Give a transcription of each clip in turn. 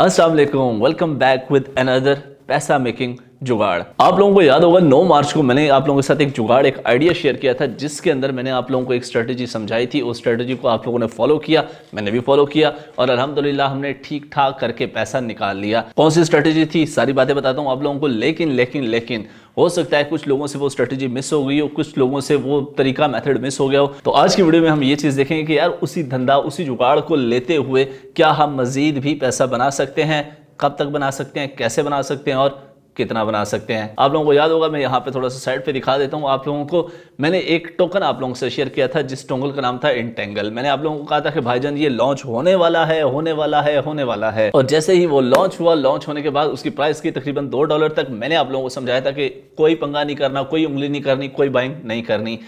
Assalamualaikum. welcome back with another Pesa making जुगाड़ आप लोगों को याद होगा 9 मार्च को मैंने आप लोगों के साथ एक जुगाड़ एक आइडिया शेयर किया था जिसके अंदर मैंने आप लोगों को एक स्ट्रेटजी समझाई थी उस स्ट्रेटजी को आप लोगों ने फॉलो किया मैंने भी फॉलो किया और अलहमदुल्ला हमने ठीक ठाक करके पैसा निकाल लिया कौन सी स्ट्रेटेजी थी सारी बातें बताता हूँ आप लोगों को लेकिन लेकिन लेकिन हो सकता है कुछ लोगों से वो स्ट्रेटेजी मिस हो गई हो कुछ लोगों से वो तरीका मेथड मिस हो गया हो तो आज की वीडियो में हम ये चीज़ देखेंगे कि यार उसी धंधा उसी जुगाड़ को लेते हुए क्या हम मज़ीद भी पैसा बना सकते हैं कब तक बना सकते हैं कैसे बना सकते हैं और कितना बना सकते हैं आप लोगों को याद होगा मैं यहाँ पे थोड़ा सा साइड पे दिखा देता हूँ आप लोगों को मैंने एक टोकन आप लोगों से शेयर किया था जिस टोंगल का नाम था इंटेंगल मैंने आप लोगों को कहा था कि भाईजान ये लॉन्च होने वाला है होने वाला है होने वाला है और जैसे ही वो लॉन्च हुआ लॉन्च होने के बाद उसकी प्राइस की तकरीबन दो डॉलर तक मैंने आप लोगों को समझाया था कि कोई पंगा नहीं करना कोई उंगली नहीं करनी कोई बाइंग नहीं करनी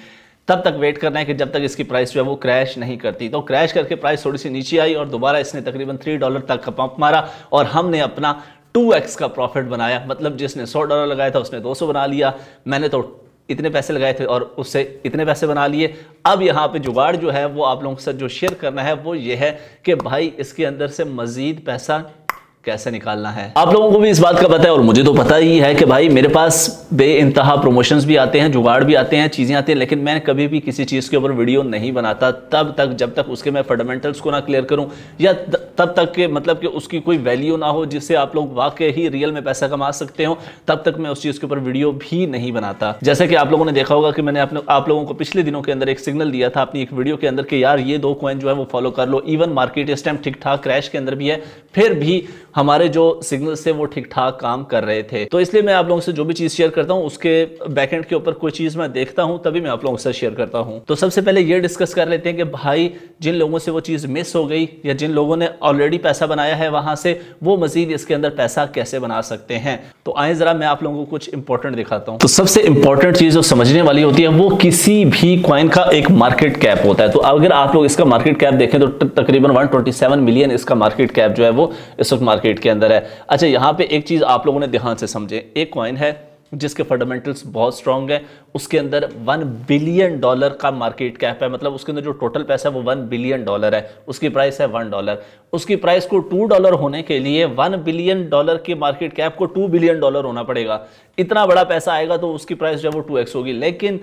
तब तक वेट करना है कि जब तक इसकी प्राइस जो है वो क्रैश नहीं करती तो क्रैश करके प्राइस थोड़ी सी नीचे आई और दोबारा इसने तकरीबन थ्री डॉलर तक का पंप मारा और हमने अपना टू एक्स का प्रॉफिट बनाया मतलब जिसने सौ डॉलर लगाया था उसने दो सौ बना लिया मैंने तो इतने पैसे लगाए थे और उससे इतने पैसे बना लिए अब यहाँ पे जुगाड़ जो है वो आप लोगों के साथ जो शेयर करना है वो ये है कि भाई इसके अंदर से मज़ीद पैसा कैसे निकालना है आप लोगों को भी इस बात का पता है और मुझे तो पता ही है कि भाई मेरे पास बे इंतहा प्रमोशंस भी आते हैं जुगाड़ भी आते हैं चीज़ें आती हैं लेकिन मैं कभी भी किसी चीज़ के ऊपर वीडियो नहीं बनाता तब तक जब तक उसके मैं फंडामेंटल्स को ना क्लियर करूं या तब तक के मतलब कि उसकी कोई वैल्यू ना हो जिससे आप लोग वाकई ही रियल में पैसा कमा सकते हो तब तक मैं उस चीज़ के ऊपर वीडियो भी नहीं बनाता जैसे कि आप लोगों ने देखा होगा कि मैंने अपने आप लोगों को पिछले दिनों के अंदर एक सिग्नल दिया था अपनी एक वीडियो के अंदर कि यार ये दो कॉइन जो है वो फॉलो कर लो इवन मार्केट इस टाइम ठीक ठाक क्रैश के अंदर भी है फिर भी हमारे जो सिग्नल थे वो ठीक ठाक काम कर रहे थे तो इसलिए मैं आप लोगों से जो भी चीज़ शेयर करता हूँ उसके बैकेंड के ऊपर कोई चीज़ मैं देखता हूँ तभी मैं आप लोगों से शेयर करता हूँ तो सबसे पहले ये डिस्कस कर लेते हैं कि भाई जिन लोगों से वो चीज़ मिस हो गई या जिन लोगों ने ऑलरेडी पैसा बनाया है वहाँ से वो मजीद इसके अंदर पैसा कैसे बना सकते हैं तो आए ज़रा मैं आप लोगों को कुछ इंपॉर्टेंट दिखाता हूँ तो सबसे इंपॉर्टेंट चीज़ जो समझने वाली होती है वो किसी भी क्वाइन का एक मार्केट कैप होता है तो अगर आप लोग इसका मार्केट कैप देखें तो तकरीबन वन मिलियन इसका मार्केट कैप जो है वो इस वक्त मार्केट मार्केट के अंदर है अच्छा यहाँ पे एक चीज़ आप लोगों ने ध्यान से समझे एक कॉइन है जिसके फंडामेंटल्स बहुत स्ट्रांग है उसके अंदर वन बिलियन डॉलर का मार्केट कैप है मतलब उसके अंदर जो टोटल पैसा है वो वन बिलियन डॉलर है उसकी प्राइस है वन डॉलर उसकी प्राइस को टू डॉलर होने के लिए वन बिलियन डॉलर के मार्केट कैप को टू बिलियन डॉलर होना पड़ेगा इतना बड़ा पैसा आएगा तो उसकी प्राइस जो है वो टू होगी लेकिन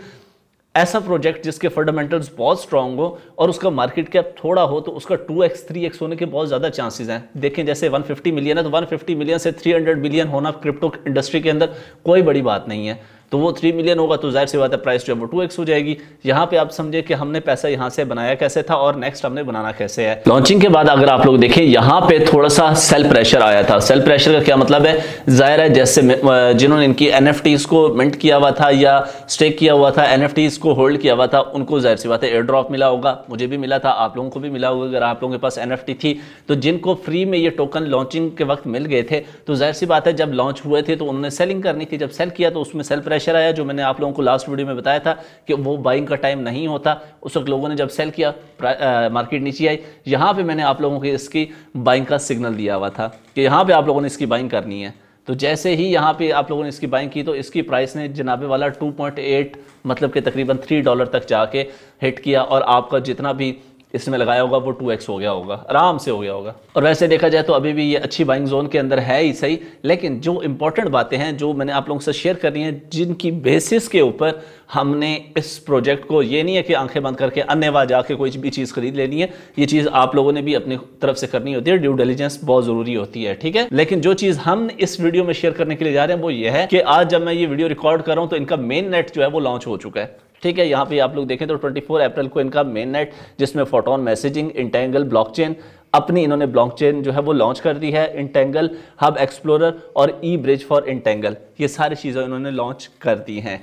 ऐसा प्रोजेक्ट जिसके फंडामेंटल्स बहुत स्ट्रांग हो और उसका मार्केट कैप थोड़ा हो तो उसका 2x 3x होने के बहुत ज़्यादा चांसेस हैं देखें जैसे 150 मिलियन है तो 150 मिलियन से 300 मिलियन होना क्रिप्टो इंडस्ट्री के अंदर कोई बड़ी बात नहीं है तो वो थ्री मिलियन होगा तो जाहिर सी बात है प्राइस जो है वो टू एक्स हो जाएगी यहाँ पे आप समझे कि हमने पैसा यहाँ से बनाया कैसे था और नेक्स्ट हमने बनाना कैसे है लॉन्चिंग के बाद अगर आप लोग देखें यहाँ पे थोड़ा सा सेल प्रेशर आया था सेल प्रेशर का क्या मतलब है जाहिर है जैसे जिन्होंने इनकी एन को मिंट किया हुआ था या स्टेक किया हुआ था एन को होल्ड किया हुआ था उनको जाहिर सी बात है एयर ड्रॉप मिला होगा मुझे भी मिला था आप लोगों को भी मिला होगा अगर आप लोगों के पास एन थी तो जिनको फ्री में ये टोकन लॉन्चिंग के वक्त मिल गए थे तो जाहिर सी बात है जब लॉन्च हुए थे तो उन्होंने सेलिंग करनी थी जब सेल किया तो उसमें सेल प्रेशर प्रेशर आया जो मैंने आप लोगों को लास्ट वीडियो में बताया था कि वो बाइंग का टाइम नहीं होता उस वक्त लोगों ने जब सेल किया आ, मार्केट नीचे आई यहाँ पे मैंने आप लोगों को इसकी बाइंग का सिग्नल दिया हुआ था कि यहाँ पे आप लोगों ने इसकी बाइंग करनी है तो जैसे ही यहाँ पे आप लोगों ने इसकी बाइंग की तो इसकी प्राइस ने जनाबे वाला 2.8 मतलब के तकरीबन 3 डॉलर तक जाके हिट किया और आपका जितना भी इसने लगाया होगा वो टू एक्स हो गया होगा आराम से हो गया होगा और वैसे देखा जाए तो अभी भी ये अच्छी बाइंग जोन के अंदर है ही सही लेकिन जो इंपॉर्टेंट बातें हैं जो मैंने आप लोगों से शेयर करनी है जिनकी बेसिस के ऊपर हमने इस प्रोजेक्ट को ये नहीं है कि आंखें बंद करके अन्य वहाँ जाके कोई भी चीज़ खरीद लेनी है ये चीज़ आप लोगों ने भी अपनी तरफ से करनी होती है ड्यू डिलीजेंस बहुत ज़रूरी होती है ठीक है लेकिन जो चीज़ हम इस वीडियो में शेयर करने के लिए जा रहे हैं वो ये है कि आज जब मैं ये वीडियो रिकॉर्ड कर रहा हूँ तो इनका मेन नेट जो है वो लॉन्च हो चुका है ठीक है यहाँ पे आप लोग देखें तो 24 अप्रैल को इनका मेन नेट जिसमें फोटोन मैसेजिंग इंटेंगल ब्लॉकचेन अपनी इन्होंने ब्लॉकचेन जो है वो लॉन्च कर दी है इंटेंगल हब एक्सप्लोरर और ई ब्रिज फॉर इंटेंगल ये सारी चीज़ें इन्होंने लॉन्च कर दी हैं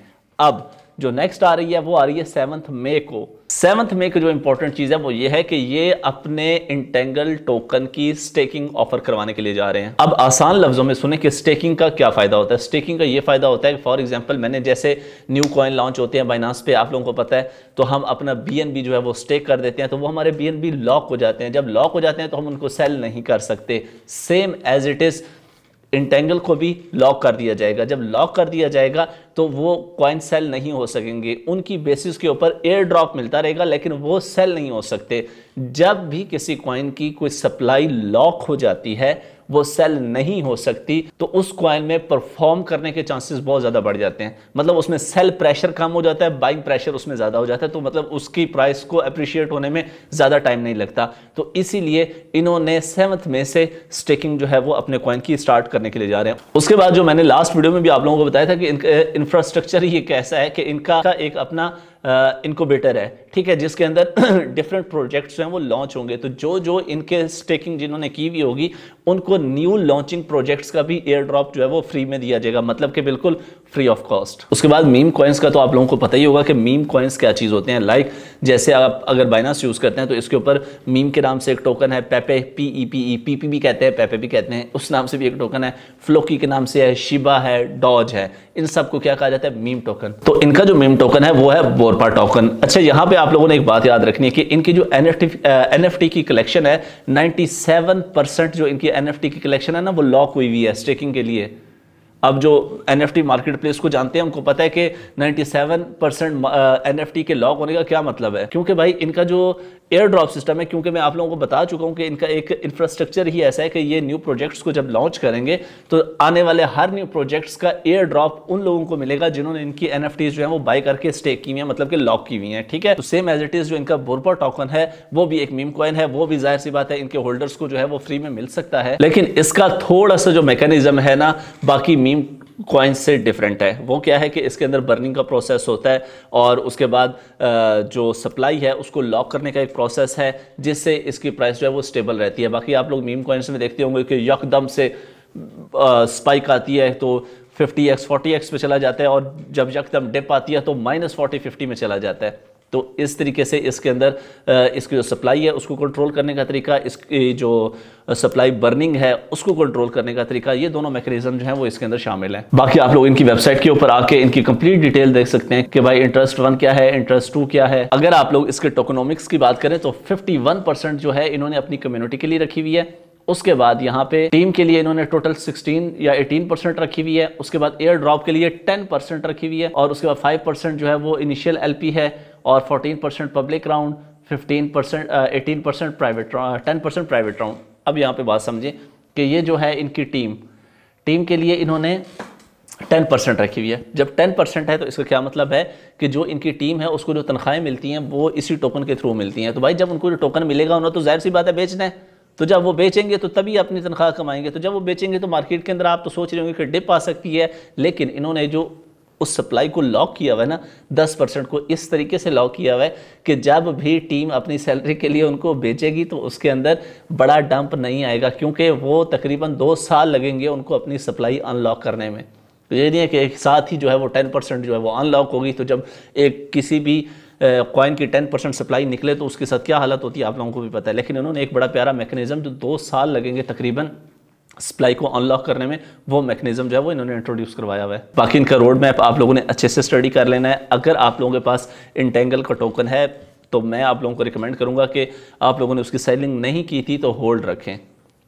अब जो नेक्स्ट आ रही है वो आ रही है सेवंथ मे को सेवंथ मे को जो इंपॉर्टेंट चीज़ है वो ये है कि ये अपने इंटेंगल टोकन की स्टेकिंग ऑफर करवाने के लिए जा रहे हैं अब आसान लफ्जों में सुने कि स्टेकिंग का क्या फायदा होता है स्टेकिंग का ये फायदा होता है कि फॉर एग्जांपल मैंने जैसे न्यू कॉइन लॉन्च होते हैं बाइनास पे आप लोगों को पता है तो हम अपना बी जो है वो स्टेक कर देते हैं तो वो हमारे बी लॉक हो जाते हैं जब लॉक हो जाते हैं तो हम उनको सेल नहीं कर सकते same as it is Entangle को भी लॉक कर दिया जाएगा जब लॉक कर दिया जाएगा तो वो कॉइन सेल नहीं हो सकेंगे उनकी बेसिस के ऊपर एयर ड्रॉप मिलता रहेगा लेकिन वो सेल नहीं हो सकते जब भी किसी कॉइन की कोई सप्लाई लॉक हो जाती है वो सेल नहीं हो सकती तो उस कॉइन में परफॉर्म करने के चांसेस बहुत ज़्यादा बढ़ जाते हैं मतलब उसमें सेल प्रेशर कम हो जाता है बाइंग प्रेशर उसमें ज़्यादा हो जाता है तो मतलब उसकी प्राइस को अप्रिशिएट होने में ज़्यादा टाइम नहीं लगता तो इसीलिए इन्होंने सेवंथ में से स्टेकिंग जो है वो अपने क्वाइन की स्टार्ट करने के लिए जा रहे हैं उसके बाद जो मैंने लास्ट वीडियो में भी आप लोगों को बताया था कि इंफ्रास्ट्रक्चर ही एक ऐसा है कि इनका एक अपना इनकोबेटर है ठीक है जिसके अंदर डिफरेंट प्रोजेक्ट्स हैं वो लॉन्च होंगे तो जो जो इनके स्टेकिंग जिन्होंने की हुई होगी उनको न्यू लॉन्चिंग प्रोजेक्ट्स का भी एयर ड्रॉप जो है वो फ्री में दिया जाएगा मतलब कि बिल्कुल फ्री ऑफ कॉस्ट उसके बाद मीम कॉइन्स का तो आप लोगों को पता ही होगा कि मीम कॉइन्स क्या चीज़ होते हैं लाइक जैसे आप अगर बाइनास यूज़ करते हैं तो इसके ऊपर मीम के नाम से एक टोकन है Pepe P E P E P P भी कहते हैं पेपे भी कहते हैं उस नाम से भी एक टोकन है फ्लोकी के नाम से है शिबा है डॉज है इन सब को क्या कहा जाता है मीम टोकन तो इनका जो मीम टोकन है वो है बोरपा टोकन अच्छा यहाँ पे आप लोगों ने एक बात याद रखनी है कि इनकी जो एन एफ uh, की कलेक्शन है 97 परसेंट जो इनकी एन की कलेक्शन है ना वो लॉक हुई हुई है स्टेकिंग के लिए अब जो N F T marketplace को जानते हैं उनको पता है कि 97 परसेंट एन एफ टी के लॉक होने का क्या मतलब है क्योंकि भाई इनका जो एयर ड्रॉप सिस्टम है क्योंकि मैं आप लोगों को बता चुका हूँ कि इनका एक इंफ्रास्ट्रक्चर ही ऐसा है कि ये न्यू प्रोजेक्ट्स को जब लॉन्च करेंगे तो आने वाले हर न्यू प्रोजेक्ट्स का एयर ड्रॉप उन लोगों को मिलेगा जिन्होंने इनकी एन जो है वो बाई करके स्टेक की हुई है मतलब कि लॉक की हुई है ठीक है तो सेम एज इट इज जो इनका बोरपा टोकन है वो भी एक मीम कॉइन है वो भी जाहिर सी बात है इनके होल्डर्स को जो है वो फ्री में मिल सकता है लेकिन इसका थोड़ा सा जो मैकेनिज्म है ना बाकी मीम कॉइन से डिफरेंट है वो क्या है कि इसके अंदर बर्निंग का प्रोसेस होता है और उसके बाद जो सप्लाई है उसको लॉक करने का एक प्रोसेस है जिससे इसकी प्राइस जो है वो स्टेबल रहती है बाकी आप लोग मीम कॉइन्स में देखते होंगे कि यकदम से स्पाइक आती है तो 50x 40x पे चला जाता है और जब यकदम डिप आती है तो माइनस फोर्टी फिफ्टी में चला जाता है तो इस तरीके से इसके अंदर इसकी जो सप्लाई है उसको कंट्रोल करने का तरीका इसकी जो सप्लाई बर्निंग है उसको कंट्रोल करने का तरीका ये दोनों मैकेनिज्म जो है वो इसके अंदर शामिल है बाकी आप लोग इनकी वेबसाइट के ऊपर आके इनकी कंप्लीट डिटेल देख सकते हैं कि भाई इंटरेस्ट वन क्या है इंटरेस्ट टू क्या है अगर आप लोग इसके टोकोनॉमिक्स की बात करें तो फिफ्टी जो है इन्होंने अपनी कम्युनिटी के लिए रखी हुई है उसके बाद यहाँ पे टीम के लिए इन्होंने टोटल 16 या 18 परसेंट रखी हुई है उसके बाद एयर ड्रॉप के लिए 10 परसेंट रखी हुई है और उसके बाद 5 परसेंट जो है वो इनिशियल एलपी है और fourteen percent public round 15 percent eighteen percent private ten percent private round अब यहाँ पे बात समझें कि ये जो है इनकी टीम टीम के लिए इन्होंने टेन परसेंट रखी हुई है जब टेन परसेंट है तो इसका क्या मतलब है कि जो इनकी टीम है उसको जो तनख्वाहें मिलती हैं वो इसी टोकन के थ्रू मिलती हैं तो भाई जब उनको जो टोकन मिलेगा उन्हें तो जाहिर सी बात है बेचना है तो जब वो बेचेंगे तो तभी अपनी तनख्वाह कमाएंगे तो जब वो बेचेंगे तो मार्केट के अंदर आप तो सोच रहे होंगे कि डिप आ सकती है लेकिन इन्होंने जो उस सप्लाई को लॉक किया हुआ है ना दस परसेंट को इस तरीके से लॉक किया हुआ है कि जब भी टीम अपनी सैलरी के लिए उनको बेचेगी तो उसके अंदर बड़ा डंप नहीं आएगा क्योंकि वो तकरीबन दो साल लगेंगे उनको अपनी सप्लाई अनलॉक करने में तो ये नहीं है कि एक साथ ही जो है वो टेन परसेंट जो है वो अनलॉक होगी तो जब एक किसी भी कॉइन की टेन परसेंट सप्लाई निकले तो उसके साथ क्या हालत होती है आप लोगों को भी पता है लेकिन उन्होंने एक बड़ा प्यारा मैकेनिज्म जो दो साल लगेंगे तकरीबन सप्लाई को अनलॉक करने में वो मैकेनिज्म जो है वो इन्होंने इंट्रोड्यूस करवाया हुआ है बाकी इनका रोड मैप आप लोगों ने अच्छे से स्टडी कर लेना है अगर आप लोगों के पास इंटेंगल का टोकन है तो मैं आप लोगों को रिकमेंड करूँगा कि आप लोगों ने उसकी सेलिंग नहीं की थी तो होल्ड रखें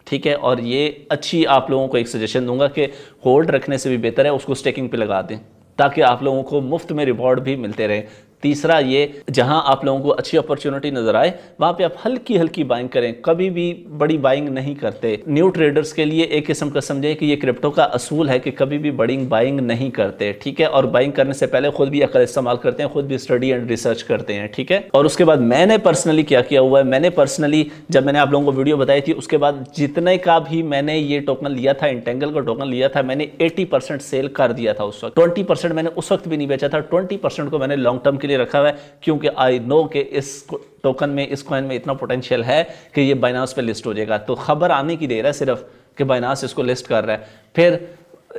ठीक है और ये अच्छी आप लोगों को एक सजेशन दूंगा कि होल्ड रखने से भी बेहतर है उसको स्टेकिंग पे लगा दें ताकि आप लोगों को मुफ्त में रिवॉर्ड भी मिलते रहें तीसरा ये जहां आप लोगों को अच्छी अपॉर्चुनिटी नजर आए वहां पे आप हल्की हल्की बाइंग करें कभी भी बड़ी बाइंग नहीं करते न्यू ट्रेडर्स के लिए एक किस्म का समझें कि ये क्रिप्टो का असूल है कि कभी भी बड़ी बाइंग नहीं करते ठीक है और बाइंग करने से पहले खुद भी अकल इस्तेमाल करते हैं खुद भी स्टडी एंड रिसर्च करते हैं ठीक है और उसके बाद मैंने पर्सनली क्या किया हुआ है मैंने पर्सनली जब मैंने आप लोगों को वीडियो बताई थी उसके बाद जितने का भी मैंने ये टोकन लिया था इंटेंगल का टोकन लिया था मैंने एटी सेल कर दिया था उस वक्त ट्वेंटी मैंने उस वक्त भी नहीं बेचा था ट्वेंटी को मैंने लॉन्ग टर्म के के लिए रखा हुआ है क्योंकि आई नो के इस टोकन में इस कॉइन में इतना पोटेंशियल है कि ये बाइनास पे लिस्ट हो जाएगा तो खबर आने की देर है सिर्फ कि बाइनास इसको लिस्ट कर रहा है फिर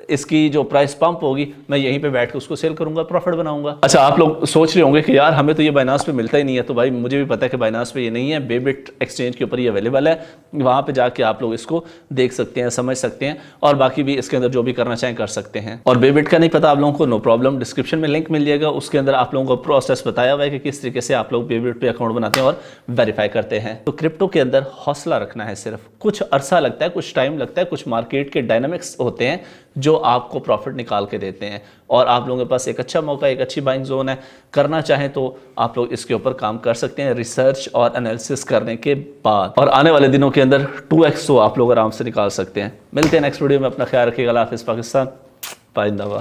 इसकी जो प्राइस पंप होगी मैं यहीं पे बैठ के उसको सेल करूंगा प्रॉफिट बनाऊंगा अच्छा आप लोग सोच रहे होंगे कि यार हमें तो ये बाइनास पे मिलता ही नहीं है तो भाई मुझे भी पता है कि बाइनास पे ये नहीं है बेबिट एक्सचेंज के ऊपर ये अवेलेबल है वहाँ पे जाके आप लोग इसको देख सकते हैं समझ सकते हैं और बाकी भी इसके अंदर जो भी करना चाहें कर सकते हैं और बेबिट का नहीं पता आप लोगों को नो प्रॉब्लम डिस्क्रिप्शन में लिंक मिल जाएगा उसके अंदर आप लोगों को प्रोसेस बताया हुआ है कि किस तरीके से आप लोग बेबिट पे अकाउंट बनाते हैं और वेरीफाई करते हैं तो क्रिप्टो के अंदर हौसला रखना है सिर्फ कुछ अरसा लगता है कुछ टाइम लगता है कुछ मार्केट के डायनामिक्स होते हैं जो आपको प्रॉफिट निकाल के देते हैं और आप लोगों के पास एक अच्छा मौका एक अच्छी बाइंग जोन है करना चाहें तो आप लोग इसके ऊपर काम कर सकते हैं रिसर्च और एनालिसिस करने के बाद और आने वाले दिनों के अंदर टू एक्स आप लोग आराम से निकाल सकते हैं मिलते हैं नेक्स्ट वीडियो में अपना ख्याल रखिएगा हाफिज़ पाकिस्तान पाइंदाबाद